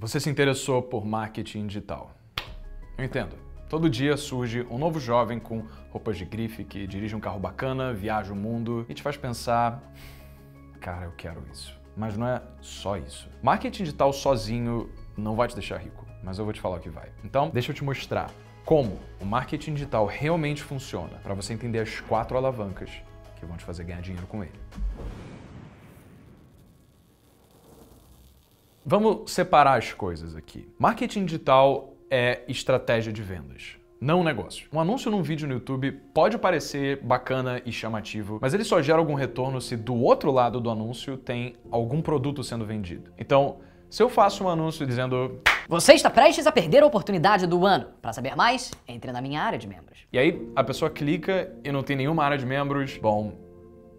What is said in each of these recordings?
Você se interessou por marketing digital. Eu entendo. Todo dia surge um novo jovem com roupas de grife que dirige um carro bacana, viaja o mundo e te faz pensar: cara, eu quero isso. Mas não é só isso. Marketing digital sozinho não vai te deixar rico, mas eu vou te falar o que vai. Então, deixa eu te mostrar como o marketing digital realmente funciona para você entender as quatro alavancas que vão te fazer ganhar dinheiro com ele. Vamos separar as coisas aqui. Marketing digital é estratégia de vendas não negócio. Um anúncio num vídeo no YouTube pode parecer bacana e chamativo, mas ele só gera algum retorno se do outro lado do anúncio tem algum produto sendo vendido. Então, se eu faço um anúncio dizendo você está prestes a perder a oportunidade do ano. Para saber mais, entre na minha área de membros. E aí a pessoa clica e não tem nenhuma área de membros. Bom,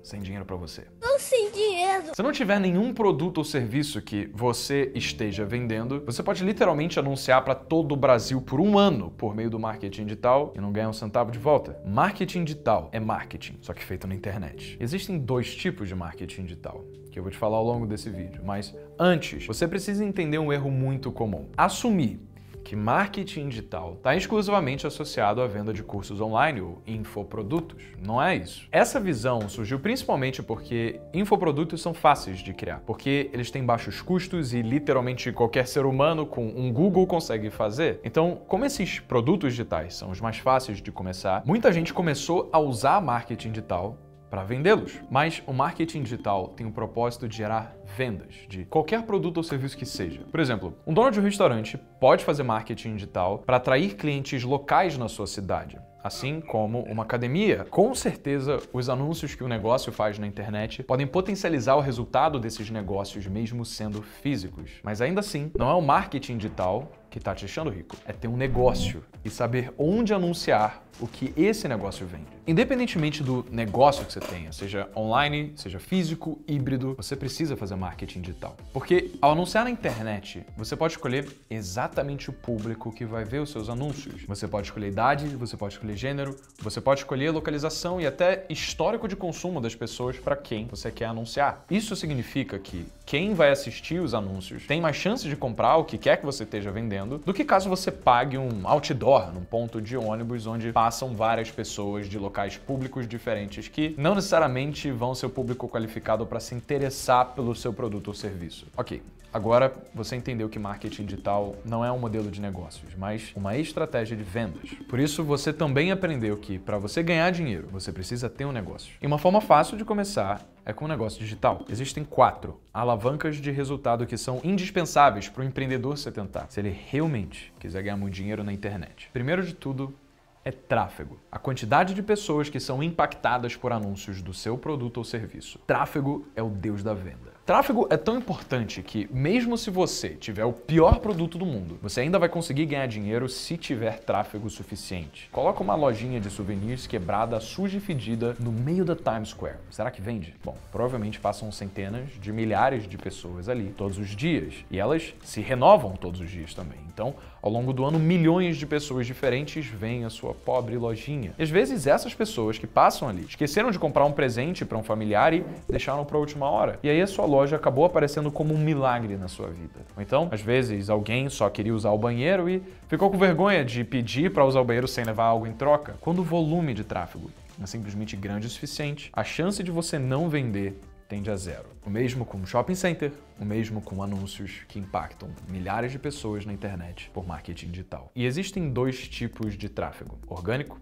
sem dinheiro para você? Não sem dinheiro. Se não tiver nenhum produto ou serviço que você esteja vendendo, você pode literalmente anunciar para todo o Brasil por um ano por meio do marketing digital e não ganhar um centavo de volta. Marketing digital é marketing, só que feito na internet. Existem dois tipos de marketing digital que eu vou te falar ao longo desse vídeo, mas antes, você precisa entender um erro muito comum. Assumir que marketing digital está exclusivamente associado à venda de cursos online ou infoprodutos. Não é isso. Essa visão surgiu principalmente porque infoprodutos são fáceis de criar, porque eles têm baixos custos e literalmente qualquer ser humano com um Google consegue fazer. Então, como esses produtos digitais são os mais fáceis de começar, muita gente começou a usar marketing digital para vendê-los. Mas o marketing digital tem o propósito de gerar vendas de qualquer produto ou serviço que seja. Por exemplo, um dono de um restaurante pode fazer marketing digital para atrair clientes locais na sua cidade assim como uma academia. Com certeza, os anúncios que o negócio faz na internet podem potencializar o resultado desses negócios, mesmo sendo físicos. Mas ainda assim, não é o marketing digital que está te deixando rico, é ter um negócio e saber onde anunciar o que esse negócio vende. Independentemente do negócio que você tenha, seja online, seja físico, híbrido, você precisa fazer marketing digital. Porque ao anunciar na internet, você pode escolher exatamente o público que vai ver os seus anúncios. Você pode escolher idade, você pode escolher gênero, você pode escolher localização e até histórico de consumo das pessoas para quem você quer anunciar. Isso significa que quem vai assistir os anúncios tem mais chance de comprar o que quer que você esteja vendendo do que caso você pague um outdoor num ponto de ônibus onde passam várias pessoas de locais públicos diferentes que não necessariamente vão ser o público qualificado para se interessar pelo seu produto ou serviço. Ok, Agora, você entendeu que marketing digital não é um modelo de negócios, mas uma estratégia de vendas. Por isso, você também aprendeu que, para você ganhar dinheiro, você precisa ter um negócio. E uma forma fácil de começar é com o negócio digital. Existem quatro alavancas de resultado que são indispensáveis para o empreendedor se tentar, se ele realmente quiser ganhar muito dinheiro na internet. Primeiro de tudo, é tráfego. A quantidade de pessoas que são impactadas por anúncios do seu produto ou serviço. Tráfego é o deus da venda. Tráfego é tão importante que, mesmo se você tiver o pior produto do mundo, você ainda vai conseguir ganhar dinheiro se tiver tráfego suficiente. Coloca uma lojinha de souvenirs quebrada, suja e fedida no meio da Times Square. Será que vende? Bom, provavelmente passam centenas de milhares de pessoas ali todos os dias e elas se renovam todos os dias também. Então, ao longo do ano, milhões de pessoas diferentes vêm à sua pobre lojinha. E às vezes essas pessoas que passam ali esqueceram de comprar um presente para um familiar e deixaram para a última hora. E aí a sua loja acabou aparecendo como um milagre na sua vida. Ou então, às vezes alguém só queria usar o banheiro e ficou com vergonha de pedir para usar o banheiro sem levar algo em troca. Quando o volume de tráfego é simplesmente grande o suficiente, a chance de você não vender tende a zero. O mesmo com shopping center, o mesmo com anúncios que impactam milhares de pessoas na internet por marketing digital. E existem dois tipos de tráfego: orgânico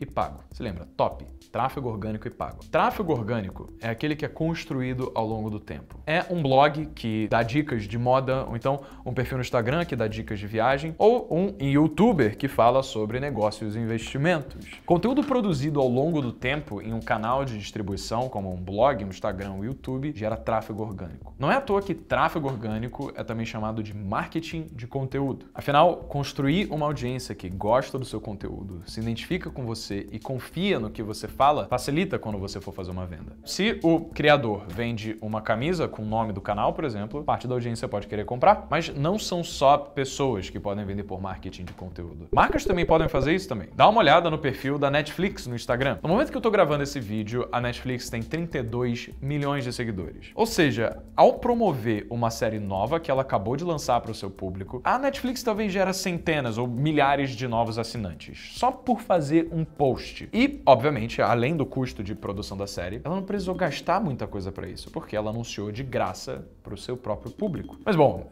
e pago. Se lembra, top, tráfego orgânico e pago. Tráfego orgânico é aquele que é construído ao longo do tempo. É um blog que dá dicas de moda, ou então um perfil no Instagram que dá dicas de viagem, ou um youtuber que fala sobre negócios e investimentos. Conteúdo produzido ao longo do tempo em um canal de distribuição, como um blog, um Instagram, um YouTube, gera tráfego orgânico. Não é à toa que tráfego orgânico é também chamado de marketing de conteúdo. Afinal, construir uma audiência que gosta do seu conteúdo, se identifica com você você e confia no que você fala, facilita quando você for fazer uma venda. Se o criador vende uma camisa com o nome do canal, por exemplo, parte da audiência pode querer comprar, mas não são só pessoas que podem vender por marketing de conteúdo. Marcas também podem fazer isso também. Dá uma olhada no perfil da Netflix no Instagram. No momento que eu tô gravando esse vídeo, a Netflix tem 32 milhões de seguidores. Ou seja, ao promover uma série nova que ela acabou de lançar para o seu público, a Netflix talvez gera centenas ou milhares de novos assinantes, só por fazer um post. E, obviamente, além do custo de produção da série, ela não precisou gastar muita coisa para isso, porque ela anunciou de graça para o seu próprio público. Mas bom,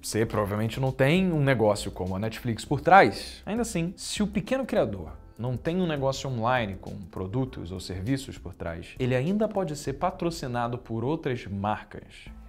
você provavelmente não tem um negócio como a Netflix por trás. Ainda assim, se o pequeno criador não tem um negócio online com produtos ou serviços por trás, ele ainda pode ser patrocinado por outras marcas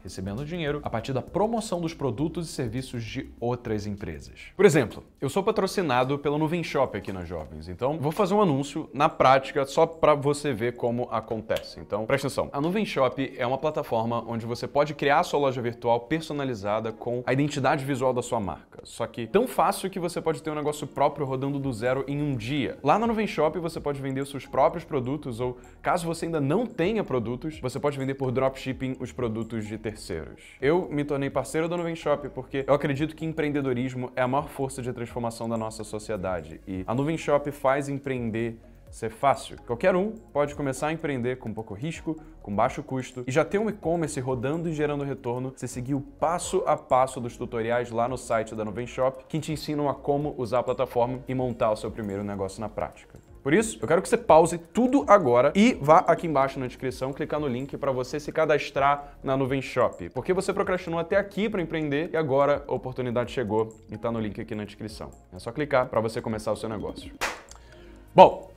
recebendo dinheiro a partir da promoção dos produtos e serviços de outras empresas. Por exemplo, eu sou patrocinado pela Nuvem Shop aqui na Jovens, então vou fazer um anúncio na prática só para você ver como acontece. Então, presta atenção. A Nuvem Shop é uma plataforma onde você pode criar sua loja virtual personalizada com a identidade visual da sua marca. Só que tão fácil que você pode ter um negócio próprio rodando do zero em um dia. Lá na Nuvem Shop você pode vender os seus próprios produtos ou, caso você ainda não tenha produtos, você pode vender por dropshipping os produtos de terceiros terceiros. Eu me tornei parceiro da Nuvem Shop porque eu acredito que empreendedorismo é a maior força de transformação da nossa sociedade e a Nuvem Shop faz empreender ser fácil. Qualquer um pode começar a empreender com pouco risco, com baixo custo e já ter um e-commerce rodando e gerando retorno se seguir o passo a passo dos tutoriais lá no site da Nuvem Shop que te ensinam a como usar a plataforma e montar o seu primeiro negócio na prática. Por isso, eu quero que você pause tudo agora e vá aqui embaixo na descrição clicar no link para você se cadastrar na Nuvem Shop. Porque você procrastinou até aqui para empreender e agora a oportunidade chegou e está no link aqui na descrição. É só clicar para você começar o seu negócio. Bom,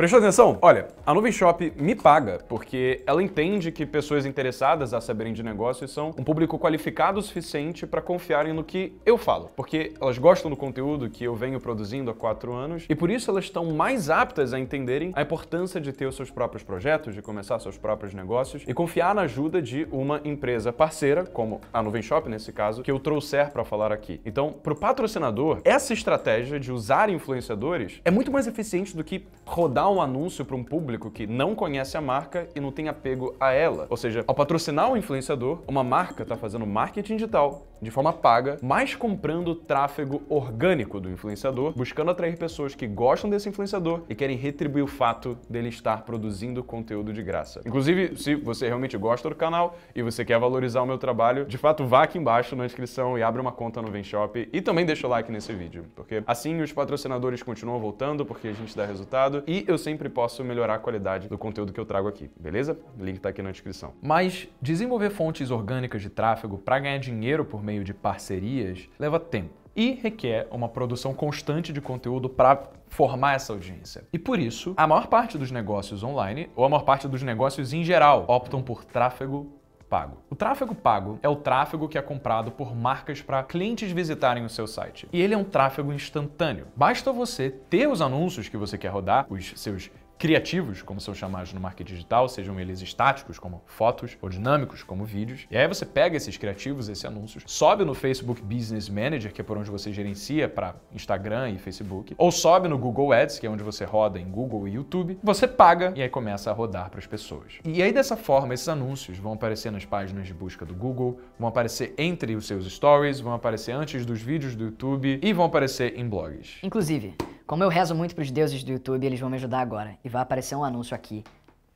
Prestou atenção? Olha, a Nuvem Shop me paga porque ela entende que pessoas interessadas a saberem de negócios são um público qualificado o suficiente para confiarem no que eu falo, porque elas gostam do conteúdo que eu venho produzindo há quatro anos e por isso elas estão mais aptas a entenderem a importância de ter os seus próprios projetos, de começar seus próprios negócios e confiar na ajuda de uma empresa parceira, como a Nuvem Shop nesse caso, que eu trouxer para falar aqui. Então, para o patrocinador, essa estratégia de usar influenciadores é muito mais eficiente do que rodar um anúncio para um público que não conhece a marca e não tem apego a ela. Ou seja, ao patrocinar o um influenciador, uma marca está fazendo marketing digital de forma paga, mas comprando tráfego orgânico do influenciador, buscando atrair pessoas que gostam desse influenciador e querem retribuir o fato dele estar produzindo conteúdo de graça. Inclusive, se você realmente gosta do canal e você quer valorizar o meu trabalho, de fato vá aqui embaixo na descrição e abre uma conta no Venshop e também deixa o like nesse vídeo, porque assim os patrocinadores continuam voltando porque a gente dá resultado e eu sempre posso melhorar a qualidade do conteúdo que eu trago aqui, beleza? O link tá aqui na descrição. Mas desenvolver fontes orgânicas de tráfego para ganhar dinheiro por meio meio de parcerias leva tempo e requer uma produção constante de conteúdo para formar essa audiência. E por isso, a maior parte dos negócios online, ou a maior parte dos negócios em geral, optam por tráfego pago. O tráfego pago é o tráfego que é comprado por marcas para clientes visitarem o seu site. E ele é um tráfego instantâneo. Basta você ter os anúncios que você quer rodar, os seus criativos, como são chamados no marketing digital, sejam eles estáticos, como fotos, ou dinâmicos, como vídeos. E aí você pega esses criativos, esses anúncios, sobe no Facebook Business Manager, que é por onde você gerencia para Instagram e Facebook, ou sobe no Google Ads, que é onde você roda em Google e YouTube, você paga e aí começa a rodar para as pessoas. E aí dessa forma, esses anúncios vão aparecer nas páginas de busca do Google, vão aparecer entre os seus stories, vão aparecer antes dos vídeos do YouTube e vão aparecer em blogs. Inclusive, como eu rezo muito para os deuses do YouTube, eles vão me ajudar agora. E vai aparecer um anúncio aqui,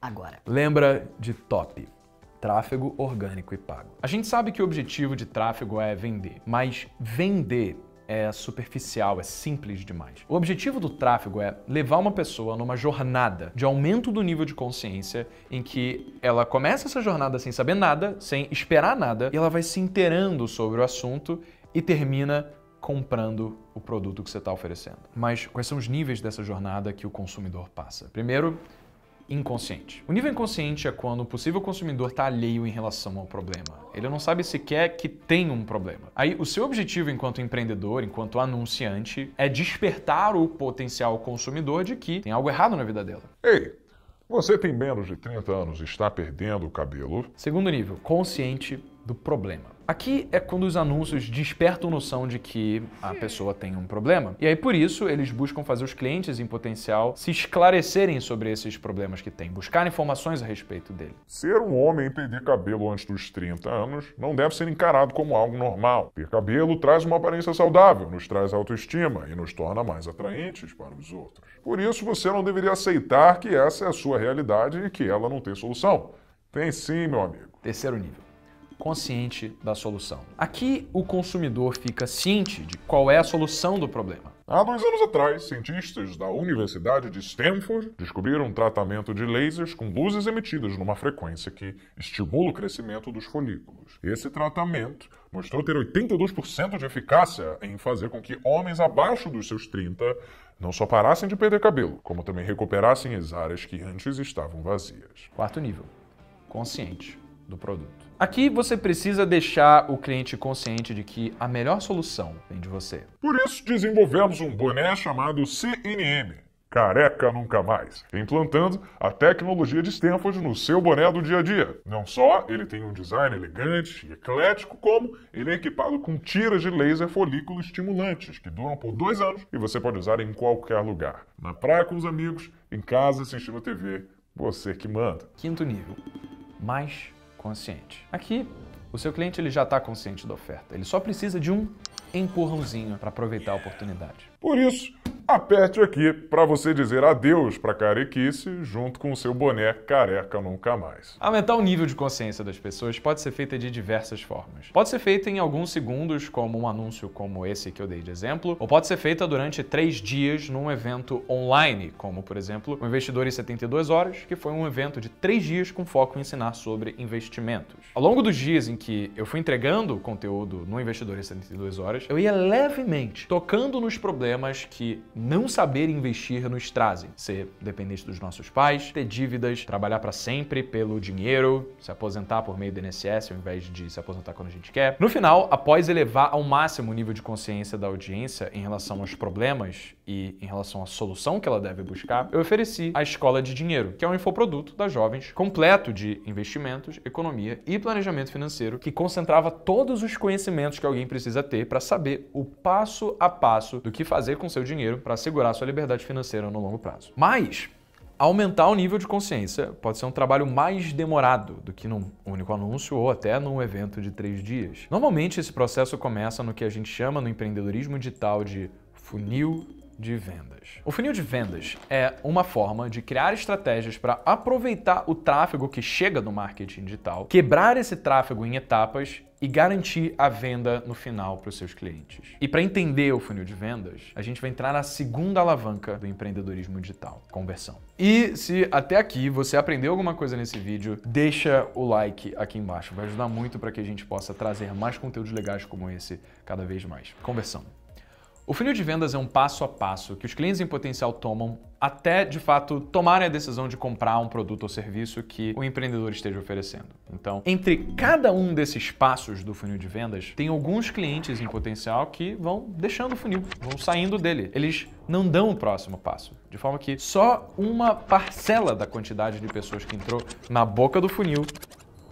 agora. Lembra de top. Tráfego orgânico e pago. A gente sabe que o objetivo de tráfego é vender, mas vender é superficial, é simples demais. O objetivo do tráfego é levar uma pessoa numa jornada de aumento do nível de consciência em que ela começa essa jornada sem saber nada, sem esperar nada, e ela vai se inteirando sobre o assunto e termina comprando o produto que você está oferecendo. Mas quais são os níveis dessa jornada que o consumidor passa? Primeiro, inconsciente. O nível inconsciente é quando o possível consumidor está alheio em relação ao problema. Ele não sabe sequer que tem um problema. Aí, o seu objetivo enquanto empreendedor, enquanto anunciante, é despertar o potencial consumidor de que tem algo errado na vida dela. Ei, você tem menos de 30 anos e está perdendo o cabelo. Segundo nível, consciente do problema. Aqui é quando os anúncios despertam noção de que a hum. pessoa tem um problema. E aí, por isso, eles buscam fazer os clientes em potencial se esclarecerem sobre esses problemas que têm, buscar informações a respeito dele. Ser um homem e perder cabelo antes dos 30 anos não deve ser encarado como algo normal. Ter cabelo traz uma aparência saudável, nos traz autoestima e nos torna mais atraentes para os outros. Por isso, você não deveria aceitar que essa é a sua realidade e que ela não tem solução. Tem sim, meu amigo. Terceiro nível consciente da solução. Aqui o consumidor fica ciente de qual é a solução do problema. Há dois anos atrás, cientistas da Universidade de Stanford descobriram um tratamento de lasers com luzes emitidas numa frequência que estimula o crescimento dos folículos. Esse tratamento mostrou ter 82% de eficácia em fazer com que homens abaixo dos seus 30 não só parassem de perder cabelo, como também recuperassem as áreas que antes estavam vazias. Quarto nível: consciente do produto. Aqui você precisa deixar o cliente consciente de que a melhor solução vem de você. Por isso desenvolvemos um boné chamado CNM. Careca Nunca Mais, implantando a tecnologia de Stanford no seu boné do dia a dia. Não só ele tem um design elegante e eclético, como ele é equipado com tiras de laser folículo estimulantes, que duram por dois anos e você pode usar em qualquer lugar. Na praia com os amigos, em casa assistindo a TV, você que manda. Quinto nível, mais consciente. Aqui, o seu cliente ele já está consciente da oferta, ele só precisa de um empurrãozinho para aproveitar a oportunidade. Por isso, aperte aqui para você dizer adeus para carequice junto com o seu boné careca nunca mais. Aumentar o nível de consciência das pessoas pode ser feita de diversas formas. Pode ser feita em alguns segundos, como um anúncio como esse que eu dei de exemplo, ou pode ser feita durante três dias num evento online, como por exemplo o Investidor em 72 Horas, que foi um evento de três dias com foco em ensinar sobre investimentos. Ao longo dos dias em que eu fui entregando conteúdo no Investidor em 72 Horas, eu ia levemente tocando nos problemas que não saber investir no trazem ser dependente dos nossos pais, ter dívidas, trabalhar para sempre pelo dinheiro, se aposentar por meio do INSS ao invés de se aposentar quando a gente quer. No final, após elevar ao máximo o nível de consciência da audiência em relação aos problemas e em relação à solução que ela deve buscar, eu ofereci a Escola de Dinheiro, que é um infoproduto das jovens completo de investimentos, economia e planejamento financeiro que concentrava todos os conhecimentos que alguém precisa ter para saber o passo a passo do que fazer com seu dinheiro para assegurar sua liberdade financeira no longo prazo. Mas aumentar o nível de consciência pode ser um trabalho mais demorado do que num único anúncio ou até num evento de três dias. Normalmente esse processo começa no que a gente chama no empreendedorismo digital de funil de vendas. O funil de vendas é uma forma de criar estratégias para aproveitar o tráfego que chega do marketing digital, quebrar esse tráfego em etapas e garantir a venda no final para os seus clientes. E para entender o funil de vendas, a gente vai entrar na segunda alavanca do empreendedorismo digital, conversão. E se até aqui você aprendeu alguma coisa nesse vídeo, deixa o like aqui embaixo, vai ajudar muito para que a gente possa trazer mais conteúdos legais como esse cada vez mais. Conversão. O funil de vendas é um passo a passo que os clientes em potencial tomam até de fato tomarem a decisão de comprar um produto ou serviço que o empreendedor esteja oferecendo. Então, entre cada um desses passos do funil de vendas, tem alguns clientes em potencial que vão deixando o funil, vão saindo dele. Eles não dão o próximo passo, de forma que só uma parcela da quantidade de pessoas que entrou na boca do funil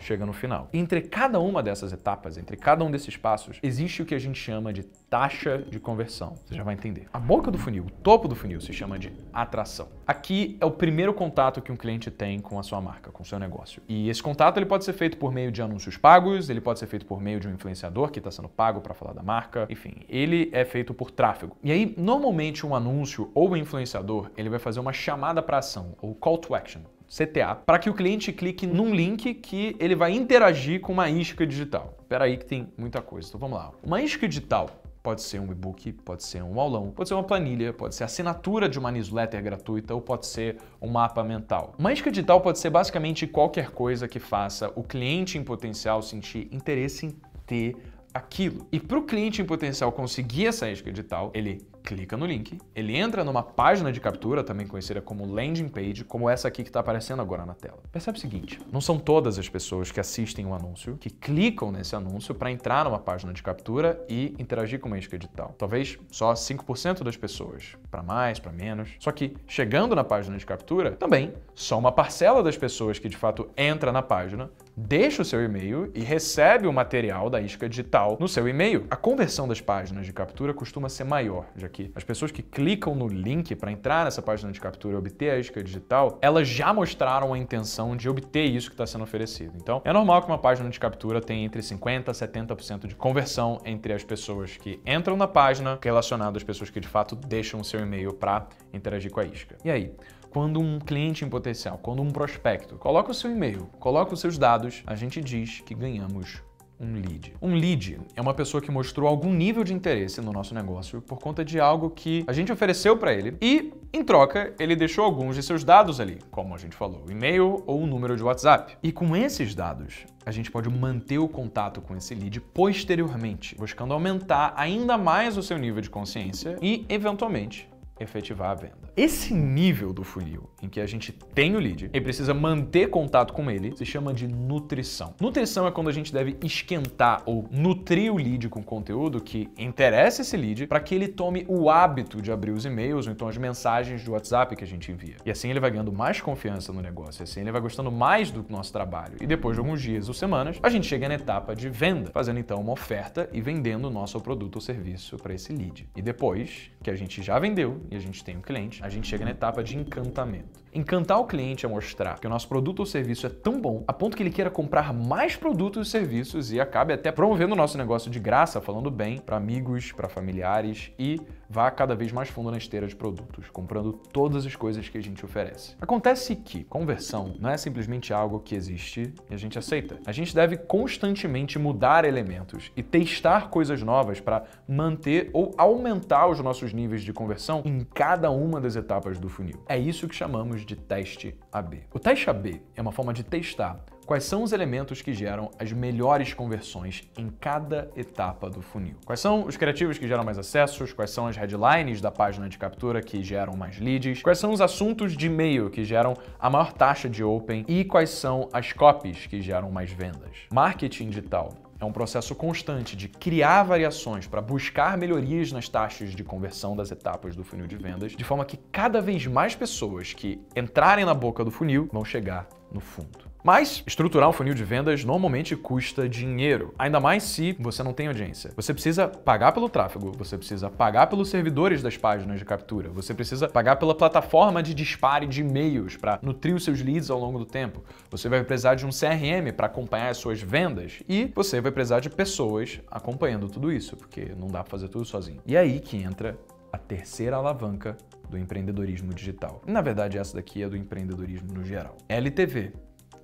chega no final. Entre cada uma dessas etapas, entre cada um desses passos, existe o que a gente chama de taxa de conversão. Você já vai entender. A boca do funil, o topo do funil, se chama de atração. Aqui é o primeiro contato que um cliente tem com a sua marca, com o seu negócio. E esse contato ele pode ser feito por meio de anúncios pagos, ele pode ser feito por meio de um influenciador que está sendo pago para falar da marca, enfim, ele é feito por tráfego. E aí, normalmente, um anúncio ou um influenciador ele vai fazer uma chamada para ação, ou call to action, CTA, para que o cliente clique num link que ele vai interagir com uma isca digital. Espera aí que tem muita coisa, então vamos lá. Uma isca digital pode ser um e-book, pode ser um aulão, pode ser uma planilha, pode ser assinatura de uma newsletter gratuita ou pode ser um mapa mental. Uma isca digital pode ser basicamente qualquer coisa que faça o cliente em potencial sentir interesse em ter aquilo. E para o cliente em potencial conseguir essa isca digital, ele clica no link, ele entra numa página de captura, também conhecida como landing page, como essa aqui que está aparecendo agora na tela. Percebe o seguinte, não são todas as pessoas que assistem um anúncio que clicam nesse anúncio para entrar numa página de captura e interagir com uma isca digital. Talvez só 5% das pessoas, para mais, para menos. Só que chegando na página de captura, também só uma parcela das pessoas que de fato entra na página deixa o seu e-mail e recebe o material da isca digital no seu e-mail. A conversão das páginas de captura costuma ser maior, já aqui. As pessoas que clicam no link para entrar nessa página de captura e obter a isca digital, elas já mostraram a intenção de obter isso que está sendo oferecido. Então, é normal que uma página de captura tenha entre 50% a 70% de conversão entre as pessoas que entram na página relacionado às pessoas que de fato deixam o seu e-mail para interagir com a isca. E aí? quando um cliente em potencial, quando um prospecto, coloca o seu e-mail, coloca os seus dados, a gente diz que ganhamos um lead? Um lead é uma pessoa que mostrou algum nível de interesse no nosso negócio por conta de algo que a gente ofereceu para ele e, em troca, ele deixou alguns de seus dados ali, como a gente falou, e-mail ou o número de WhatsApp. E com esses dados, a gente pode manter o contato com esse lead posteriormente, buscando aumentar ainda mais o seu nível de consciência e, eventualmente, efetivar a venda. Esse nível do funil em que a gente tem o lead e precisa manter contato com ele se chama de nutrição. Nutrição é quando a gente deve esquentar ou nutrir o lead com conteúdo que interessa esse lead para que ele tome o hábito de abrir os e-mails ou então as mensagens do WhatsApp que a gente envia. E assim ele vai ganhando mais confiança no negócio, assim ele vai gostando mais do nosso trabalho. E depois de alguns dias ou semanas, a gente chega na etapa de venda, fazendo então uma oferta e vendendo o nosso produto ou serviço para esse lead. E depois que a gente já vendeu e a gente tem um cliente, a gente chega na etapa de encantamento. Encantar o cliente é mostrar que o nosso produto ou serviço é tão bom a ponto que ele queira comprar mais produtos e serviços e acabe até promovendo o nosso negócio de graça, falando bem para amigos, para familiares e vá cada vez mais fundo na esteira de produtos, comprando todas as coisas que a gente oferece. Acontece que conversão não é simplesmente algo que existe e a gente aceita. A gente deve constantemente mudar elementos e testar coisas novas para manter ou aumentar os nossos níveis de conversão em cada uma das etapas do funil. É isso que chamamos de teste AB. O teste AB é uma forma de testar quais são os elementos que geram as melhores conversões em cada etapa do funil. Quais são os criativos que geram mais acessos, quais são as headlines da página de captura que geram mais leads, quais são os assuntos de e-mail que geram a maior taxa de open e quais são as copies que geram mais vendas. Marketing digital é um processo constante de criar variações para buscar melhorias nas taxas de conversão das etapas do funil de vendas, de forma que cada vez mais pessoas que entrarem na boca do funil vão chegar no fundo. Mas estruturar um funil de vendas normalmente custa dinheiro, ainda mais se você não tem audiência. Você precisa pagar pelo tráfego, você precisa pagar pelos servidores das páginas de captura, você precisa pagar pela plataforma de dispare de e-mails para nutrir os seus leads ao longo do tempo. Você vai precisar de um CRM para acompanhar as suas vendas e você vai precisar de pessoas acompanhando tudo isso, porque não dá para fazer tudo sozinho. E é aí que entra a terceira alavanca do empreendedorismo digital. na verdade, essa daqui é do empreendedorismo no geral. LTV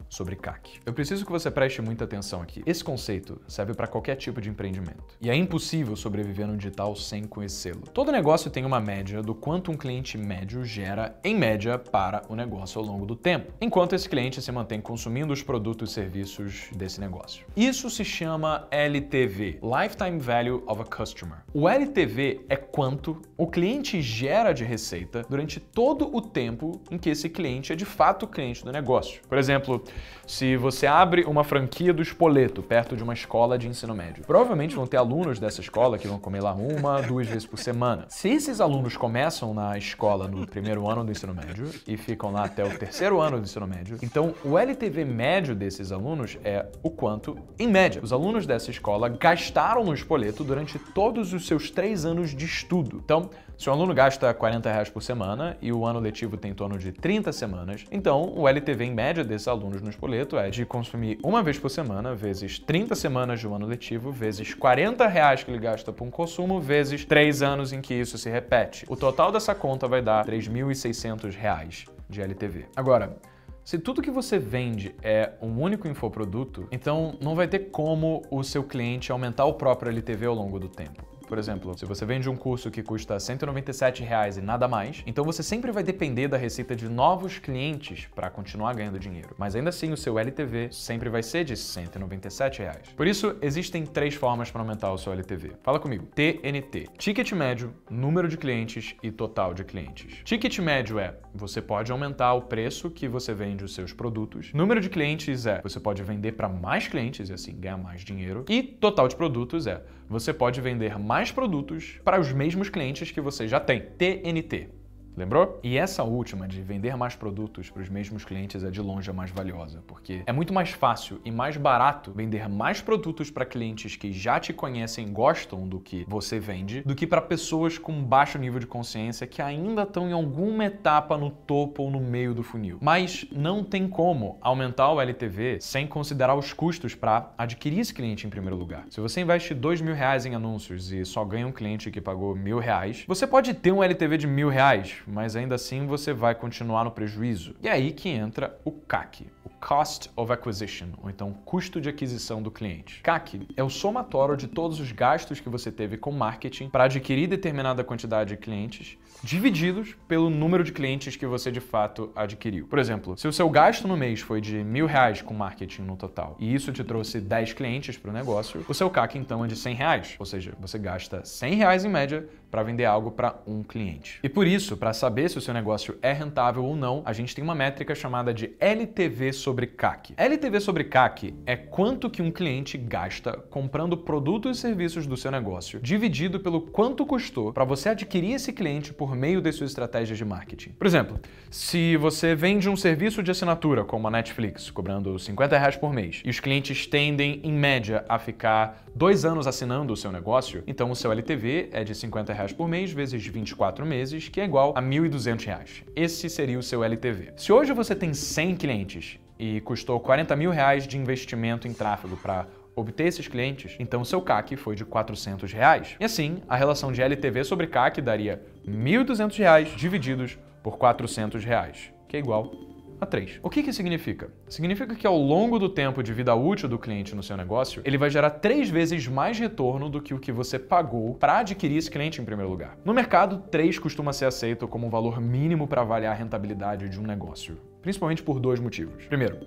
sobre CAC. Eu preciso que você preste muita atenção aqui. Esse conceito serve para qualquer tipo de empreendimento. E é impossível sobreviver no digital sem conhecê-lo. Todo negócio tem uma média do quanto um cliente médio gera, em média, para o negócio ao longo do tempo, enquanto esse cliente se mantém consumindo os produtos e serviços desse negócio. Isso se chama LTV Lifetime Value of a Customer. O LTV é quanto o cliente gera de receita durante todo o tempo em que esse cliente é de fato cliente do negócio. Por exemplo, se você abre uma franquia do Espoleto perto de uma escola de ensino médio, provavelmente vão ter alunos dessa escola que vão comer lá uma, duas vezes por semana. Se esses alunos começam na escola no primeiro ano do ensino médio e ficam lá até o terceiro ano do ensino médio, então o LTV médio desses alunos é o quanto, em média, os alunos dessa escola gastaram no Espoleto durante todos os seus três anos de estudo. Então, se o aluno gasta 40 reais por semana e o ano letivo tem em torno de 30 semanas, então o LTV em média desses alunos no espoleto é de consumir uma vez por semana, vezes 30 semanas de um ano letivo, vezes 40 reais que ele gasta por um consumo, vezes 3 anos em que isso se repete. O total dessa conta vai dar 3.600 reais de LTV. Agora, se tudo que você vende é um único infoproduto, então não vai ter como o seu cliente aumentar o próprio LTV ao longo do tempo. Por exemplo, se você vende um curso que custa R$ 197 e nada mais, então você sempre vai depender da receita de novos clientes para continuar ganhando dinheiro. Mas ainda assim, o seu LTV sempre vai ser de R$ 197. Reais. Por isso, existem três formas para aumentar o seu LTV. Fala comigo. TNT. Ticket médio, número de clientes e total de clientes. Ticket médio é você pode aumentar o preço que você vende os seus produtos. Número de clientes é você pode vender para mais clientes e assim ganhar mais dinheiro. E total de produtos é você pode vender mais mais produtos para os mesmos clientes que você já tem. TNT. Lembrou? E essa última de vender mais produtos para os mesmos clientes é de longe a mais valiosa, porque é muito mais fácil e mais barato vender mais produtos para clientes que já te conhecem e gostam do que você vende, do que para pessoas com baixo nível de consciência que ainda estão em alguma etapa no topo ou no meio do funil. Mas não tem como aumentar o LTV sem considerar os custos para adquirir esse cliente em primeiro lugar. Se você investe dois mil reais em anúncios e só ganha um cliente que pagou mil reais, você pode ter um LTV de mil reais mas ainda assim você vai continuar no prejuízo. E é aí que entra o CAC, o Cost of Acquisition, ou então custo de aquisição do cliente. CAC é o somatório de todos os gastos que você teve com marketing para adquirir determinada quantidade de clientes, divididos pelo número de clientes que você de fato adquiriu. Por exemplo, se o seu gasto no mês foi de mil reais com marketing no total e isso te trouxe 10 clientes para o negócio, o seu CAC então é de 100 reais, ou seja, você gasta 100 reais em média para vender algo para um cliente. E por isso, para saber se o seu negócio é rentável ou não, a gente tem uma métrica chamada de LTV sobre CAC. LTV sobre CAC é quanto que um cliente gasta comprando produtos e serviços do seu negócio, dividido pelo quanto custou para você adquirir esse cliente por meio das suas estratégias de marketing. Por exemplo, se você vende um serviço de assinatura como a Netflix, cobrando 50 reais por mês, e os clientes tendem, em média, a ficar dois anos assinando o seu negócio, então o seu LTV é de 50 reais por mês vezes 24 meses, que é igual a R$ 1.200. Esse seria o seu LTV. Se hoje você tem 100 clientes e custou R$ mil reais de investimento em tráfego para obter esses clientes, então seu CAC foi de 400 reais. E assim, a relação de LTV sobre CAC daria R$ 1.200 divididos por 400 reais, que é igual a 3. O que, que significa? Significa que ao longo do tempo de vida útil do cliente no seu negócio, ele vai gerar três vezes mais retorno do que o que você pagou para adquirir esse cliente em primeiro lugar. No mercado, 3 costuma ser aceito como o valor mínimo para avaliar a rentabilidade de um negócio. Principalmente por dois motivos. Primeiro,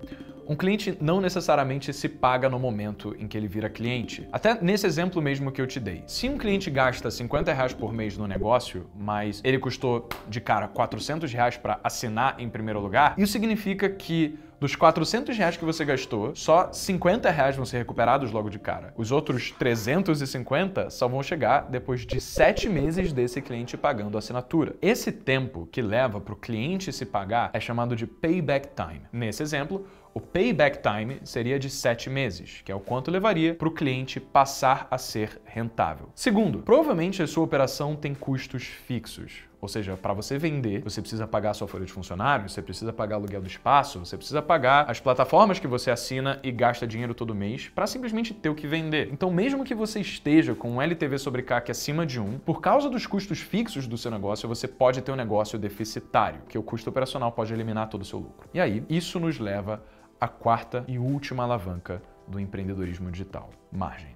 um cliente não necessariamente se paga no momento em que ele vira cliente. Até nesse exemplo mesmo que eu te dei. Se um cliente gasta 50 reais por mês no negócio, mas ele custou de cara 400 reais para assinar em primeiro lugar, isso significa que dos 400 reais que você gastou, só 50 reais vão ser recuperados logo de cara. Os outros 350 só vão chegar depois de 7 meses desse cliente pagando a assinatura. Esse tempo que leva para o cliente se pagar é chamado de payback time. Nesse exemplo, o payback time seria de 7 meses, que é o quanto levaria para o cliente passar a ser rentável. Segundo, provavelmente a sua operação tem custos fixos. Ou seja, para você vender, você precisa pagar a sua folha de funcionários, você precisa pagar aluguel do espaço, você precisa pagar as plataformas que você assina e gasta dinheiro todo mês para simplesmente ter o que vender. Então, mesmo que você esteja com um LTV sobre CAC acima de 1, por causa dos custos fixos do seu negócio, você pode ter um negócio deficitário, que o custo operacional pode eliminar todo o seu lucro. E aí, isso nos leva à quarta e última alavanca do empreendedorismo digital, margem.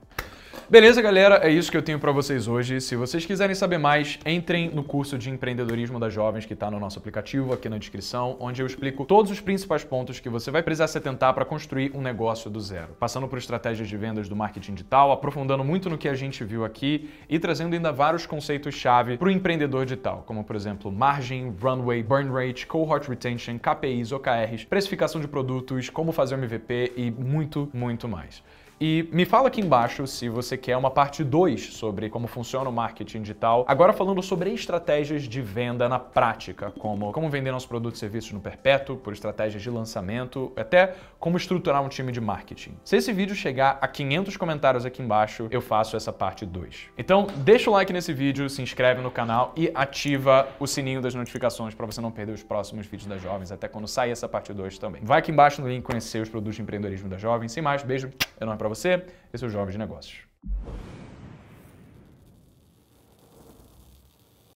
Beleza, galera? É isso que eu tenho para vocês hoje. Se vocês quiserem saber mais, entrem no curso de empreendedorismo das jovens que está no nosso aplicativo aqui na descrição, onde eu explico todos os principais pontos que você vai precisar se atentar para construir um negócio do zero, passando por estratégias de vendas do marketing digital, aprofundando muito no que a gente viu aqui e trazendo ainda vários conceitos chave para o empreendedor digital, como por exemplo margem, runway, burn rate, cohort retention, KPIs, OKRs, precificação de produtos, como fazer MVP e muito, muito mais. E me fala aqui embaixo se você quer uma parte 2 sobre como funciona o marketing digital. Agora falando sobre estratégias de venda na prática, como como vender nossos produtos e serviços no perpétuo, por estratégias de lançamento, até como estruturar um time de marketing. Se esse vídeo chegar a 500 comentários aqui embaixo, eu faço essa parte 2. Então, deixa o like nesse vídeo, se inscreve no canal e ativa o sininho das notificações para você não perder os próximos vídeos das jovens, até quando sair essa parte 2 também. Vai aqui embaixo no link conhecer os produtos de empreendedorismo das jovens. Sem mais, beijo, enorme é pra para você. Esse é o Jovem de Negócios.